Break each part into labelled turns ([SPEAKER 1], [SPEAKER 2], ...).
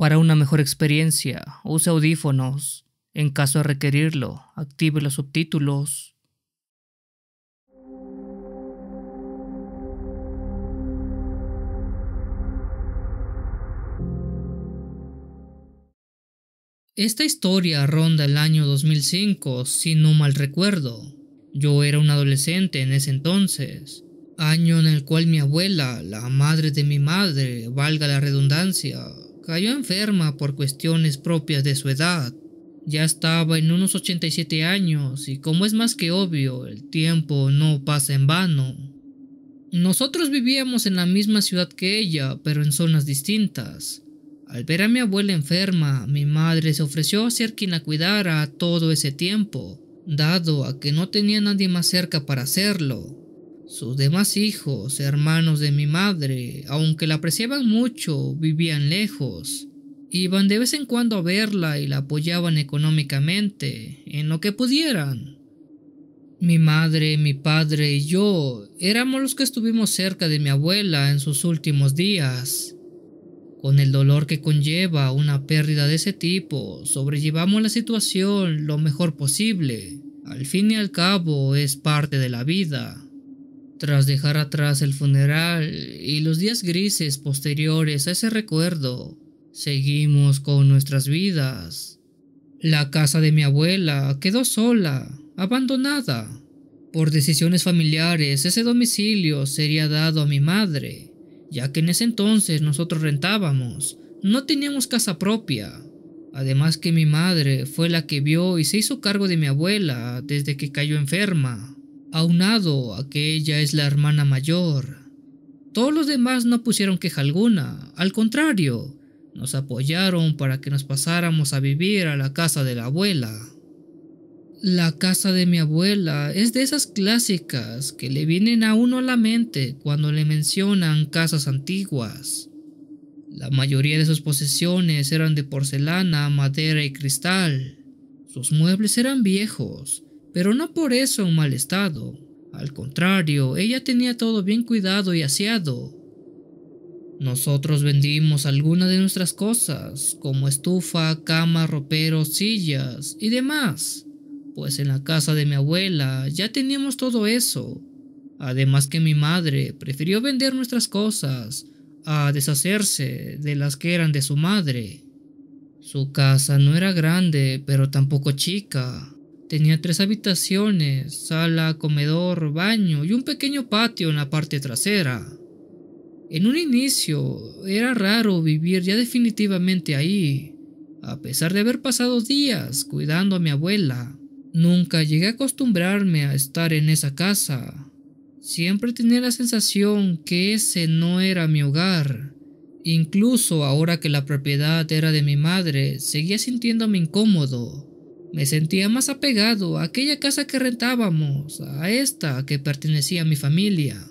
[SPEAKER 1] Para una mejor experiencia, use audífonos. En caso de requerirlo, active los subtítulos. Esta historia ronda el año 2005, si no mal recuerdo. Yo era un adolescente en ese entonces, año en el cual mi abuela, la madre de mi madre, valga la redundancia, Cayó enferma por cuestiones propias de su edad. Ya estaba en unos 87 años y como es más que obvio, el tiempo no pasa en vano. Nosotros vivíamos en la misma ciudad que ella, pero en zonas distintas. Al ver a mi abuela enferma, mi madre se ofreció a ser quien la cuidara todo ese tiempo, dado a que no tenía nadie más cerca para hacerlo. Sus demás hijos, hermanos de mi madre, aunque la apreciaban mucho, vivían lejos. Iban de vez en cuando a verla y la apoyaban económicamente, en lo que pudieran. Mi madre, mi padre y yo éramos los que estuvimos cerca de mi abuela en sus últimos días. Con el dolor que conlleva una pérdida de ese tipo, sobrellevamos la situación lo mejor posible. Al fin y al cabo es parte de la vida. Tras dejar atrás el funeral y los días grises posteriores a ese recuerdo, seguimos con nuestras vidas. La casa de mi abuela quedó sola, abandonada. Por decisiones familiares, ese domicilio sería dado a mi madre, ya que en ese entonces nosotros rentábamos, no teníamos casa propia. Además que mi madre fue la que vio y se hizo cargo de mi abuela desde que cayó enferma. Aunado a que ella es la hermana mayor, todos los demás no pusieron queja alguna, al contrario, nos apoyaron para que nos pasáramos a vivir a la casa de la abuela. La casa de mi abuela es de esas clásicas que le vienen a uno a la mente cuando le mencionan casas antiguas. La mayoría de sus posesiones eran de porcelana, madera y cristal. Sus muebles eran viejos pero no por eso en mal estado. Al contrario, ella tenía todo bien cuidado y aseado. Nosotros vendimos algunas de nuestras cosas, como estufa, cama, ropero, sillas y demás, pues en la casa de mi abuela ya teníamos todo eso. Además que mi madre prefirió vender nuestras cosas a deshacerse de las que eran de su madre. Su casa no era grande, pero tampoco chica. Tenía tres habitaciones, sala, comedor, baño y un pequeño patio en la parte trasera. En un inicio era raro vivir ya definitivamente ahí, a pesar de haber pasado días cuidando a mi abuela. Nunca llegué a acostumbrarme a estar en esa casa. Siempre tenía la sensación que ese no era mi hogar. Incluso ahora que la propiedad era de mi madre, seguía sintiéndome incómodo me sentía más apegado a aquella casa que rentábamos, a esta que pertenecía a mi familia.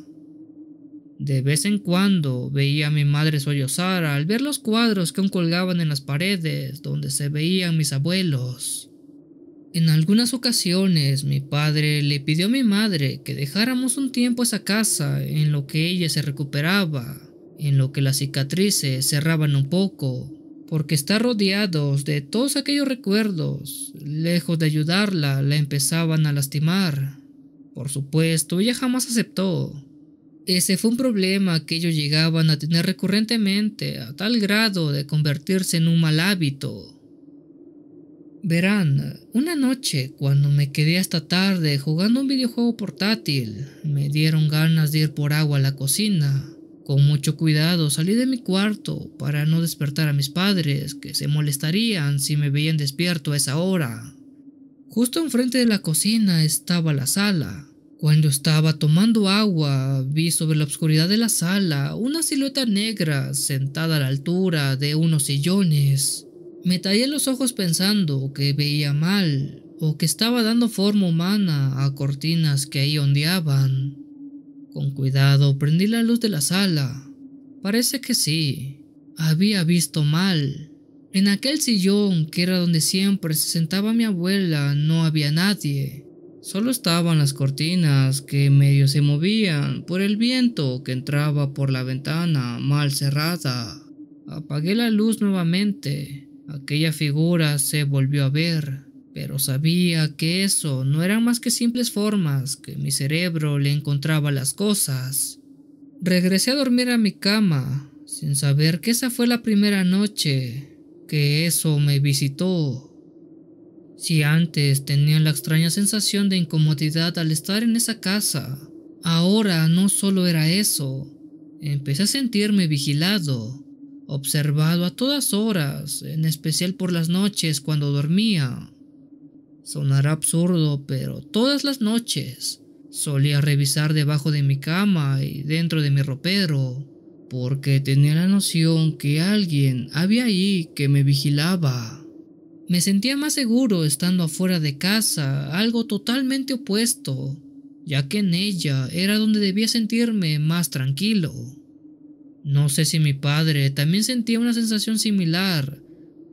[SPEAKER 1] De vez en cuando veía a mi madre sollozar al ver los cuadros que aún colgaban en las paredes donde se veían mis abuelos. En algunas ocasiones mi padre le pidió a mi madre que dejáramos un tiempo esa casa en lo que ella se recuperaba, en lo que las cicatrices cerraban un poco porque estar rodeados de todos aquellos recuerdos, lejos de ayudarla, la empezaban a lastimar. Por supuesto, ella jamás aceptó. Ese fue un problema que ellos llegaban a tener recurrentemente a tal grado de convertirse en un mal hábito. Verán, una noche cuando me quedé hasta tarde jugando un videojuego portátil, me dieron ganas de ir por agua a la cocina con mucho cuidado salí de mi cuarto para no despertar a mis padres, que se molestarían si me veían despierto a esa hora. Justo enfrente de la cocina estaba la sala. Cuando estaba tomando agua, vi sobre la oscuridad de la sala una silueta negra sentada a la altura de unos sillones. Me tallé los ojos pensando que veía mal o que estaba dando forma humana a cortinas que ahí ondeaban. Con cuidado prendí la luz de la sala. Parece que sí. Había visto mal. En aquel sillón que era donde siempre se sentaba mi abuela no había nadie. Solo estaban las cortinas que medio se movían por el viento que entraba por la ventana mal cerrada. Apagué la luz nuevamente. Aquella figura se volvió a ver pero sabía que eso no eran más que simples formas que mi cerebro le encontraba las cosas. Regresé a dormir a mi cama, sin saber que esa fue la primera noche que eso me visitó. Si antes tenía la extraña sensación de incomodidad al estar en esa casa, ahora no solo era eso, empecé a sentirme vigilado, observado a todas horas, en especial por las noches cuando dormía. Sonará absurdo, pero todas las noches solía revisar debajo de mi cama y dentro de mi ropero, porque tenía la noción que alguien había ahí que me vigilaba. Me sentía más seguro estando afuera de casa, algo totalmente opuesto, ya que en ella era donde debía sentirme más tranquilo. No sé si mi padre también sentía una sensación similar,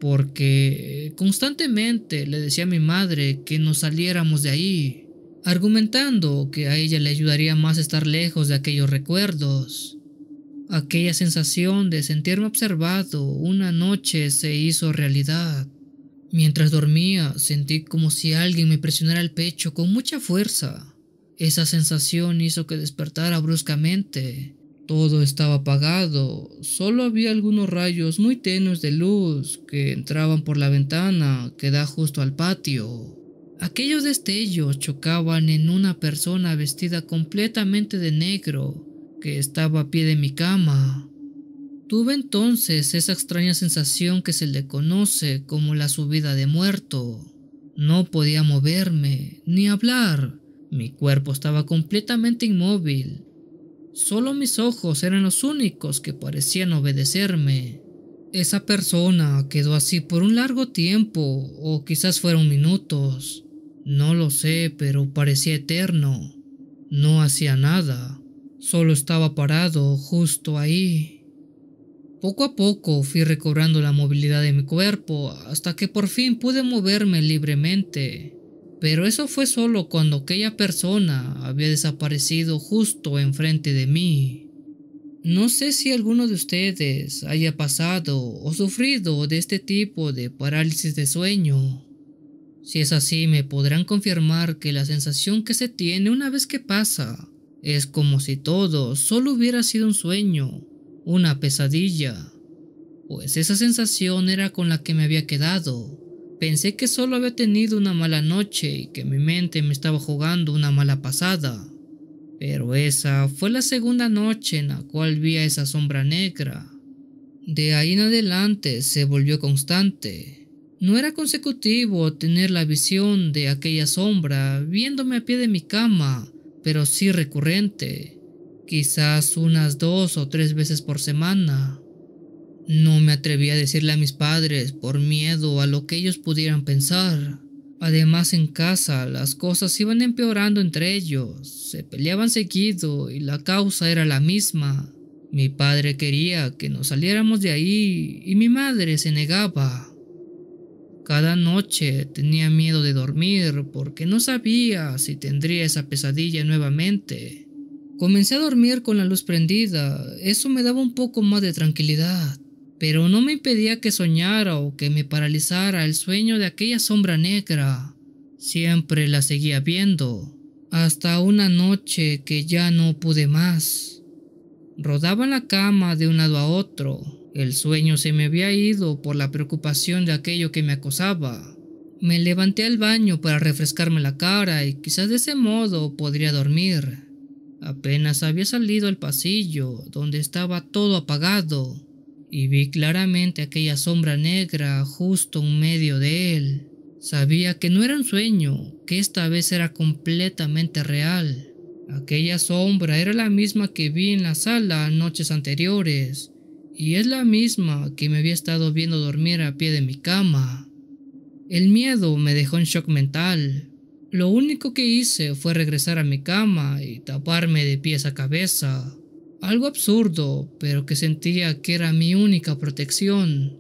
[SPEAKER 1] porque constantemente le decía a mi madre que nos saliéramos de ahí, argumentando que a ella le ayudaría más estar lejos de aquellos recuerdos. Aquella sensación de sentirme observado una noche se hizo realidad. Mientras dormía sentí como si alguien me presionara el pecho con mucha fuerza. Esa sensación hizo que despertara bruscamente todo estaba apagado, solo había algunos rayos muy tenues de luz que entraban por la ventana que da justo al patio. Aquellos destellos chocaban en una persona vestida completamente de negro que estaba a pie de mi cama. Tuve entonces esa extraña sensación que se le conoce como la subida de muerto. No podía moverme ni hablar. Mi cuerpo estaba completamente inmóvil Solo mis ojos eran los únicos que parecían obedecerme. Esa persona quedó así por un largo tiempo, o quizás fueron minutos. No lo sé, pero parecía eterno. No hacía nada, solo estaba parado justo ahí. Poco a poco fui recobrando la movilidad de mi cuerpo hasta que por fin pude moverme libremente. Pero eso fue solo cuando aquella persona había desaparecido justo enfrente de mí. No sé si alguno de ustedes haya pasado o sufrido de este tipo de parálisis de sueño. Si es así, me podrán confirmar que la sensación que se tiene una vez que pasa es como si todo solo hubiera sido un sueño, una pesadilla, pues esa sensación era con la que me había quedado Pensé que solo había tenido una mala noche y que mi mente me estaba jugando una mala pasada. Pero esa fue la segunda noche en la cual vi a esa sombra negra. De ahí en adelante se volvió constante. No era consecutivo tener la visión de aquella sombra viéndome a pie de mi cama, pero sí recurrente, quizás unas dos o tres veces por semana. No me atreví a decirle a mis padres por miedo a lo que ellos pudieran pensar. Además en casa las cosas iban empeorando entre ellos, se peleaban seguido y la causa era la misma. Mi padre quería que nos saliéramos de ahí y mi madre se negaba. Cada noche tenía miedo de dormir porque no sabía si tendría esa pesadilla nuevamente. Comencé a dormir con la luz prendida, eso me daba un poco más de tranquilidad pero no me impedía que soñara o que me paralizara el sueño de aquella sombra negra. Siempre la seguía viendo, hasta una noche que ya no pude más. Rodaba en la cama de un lado a otro, el sueño se me había ido por la preocupación de aquello que me acosaba. Me levanté al baño para refrescarme la cara y quizás de ese modo podría dormir. Apenas había salido al pasillo, donde estaba todo apagado, y vi claramente aquella sombra negra justo en medio de él. Sabía que no era un sueño, que esta vez era completamente real. Aquella sombra era la misma que vi en la sala noches anteriores, y es la misma que me había estado viendo dormir a pie de mi cama. El miedo me dejó en shock mental. Lo único que hice fue regresar a mi cama y taparme de pies a cabeza algo absurdo, pero que sentía que era mi única protección.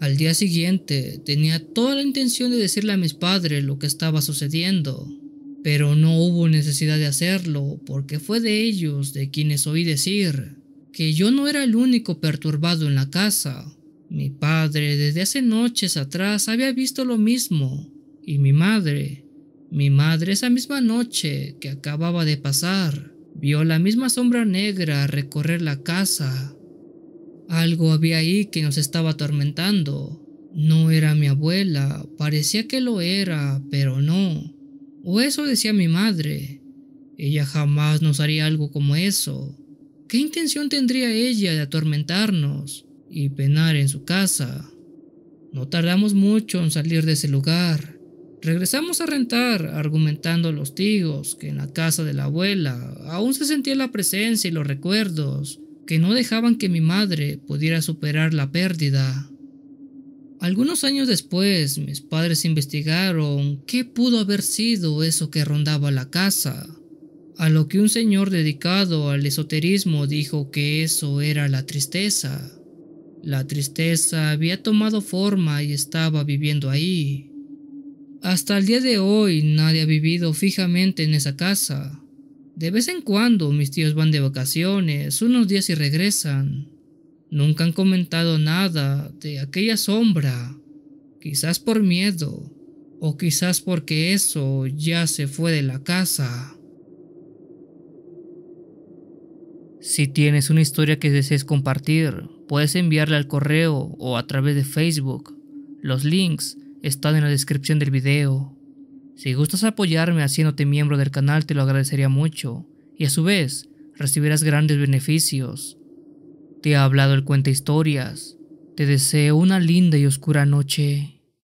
[SPEAKER 1] Al día siguiente tenía toda la intención de decirle a mis padres lo que estaba sucediendo, pero no hubo necesidad de hacerlo porque fue de ellos de quienes oí decir que yo no era el único perturbado en la casa. Mi padre desde hace noches atrás había visto lo mismo y mi madre, mi madre esa misma noche que acababa de pasar. Vio la misma sombra negra recorrer la casa. Algo había ahí que nos estaba atormentando. No era mi abuela, parecía que lo era, pero no. O eso decía mi madre. Ella jamás nos haría algo como eso. ¿Qué intención tendría ella de atormentarnos y penar en su casa? No tardamos mucho en salir de ese lugar. Regresamos a rentar, argumentando los tíos que en la casa de la abuela aún se sentía la presencia y los recuerdos que no dejaban que mi madre pudiera superar la pérdida. Algunos años después, mis padres investigaron qué pudo haber sido eso que rondaba la casa, a lo que un señor dedicado al esoterismo dijo que eso era la tristeza. La tristeza había tomado forma y estaba viviendo ahí. Hasta el día de hoy nadie ha vivido fijamente en esa casa. De vez en cuando mis tíos van de vacaciones, unos días y regresan. Nunca han comentado nada de aquella sombra, quizás por miedo, o quizás porque eso ya se fue de la casa. Si tienes una historia que desees compartir, puedes enviarla al correo o a través de Facebook. Los links está en la descripción del video. Si gustas apoyarme haciéndote miembro del canal te lo agradecería mucho y a su vez recibirás grandes beneficios. Te ha hablado el cuenta historias. Te deseo una linda y oscura noche.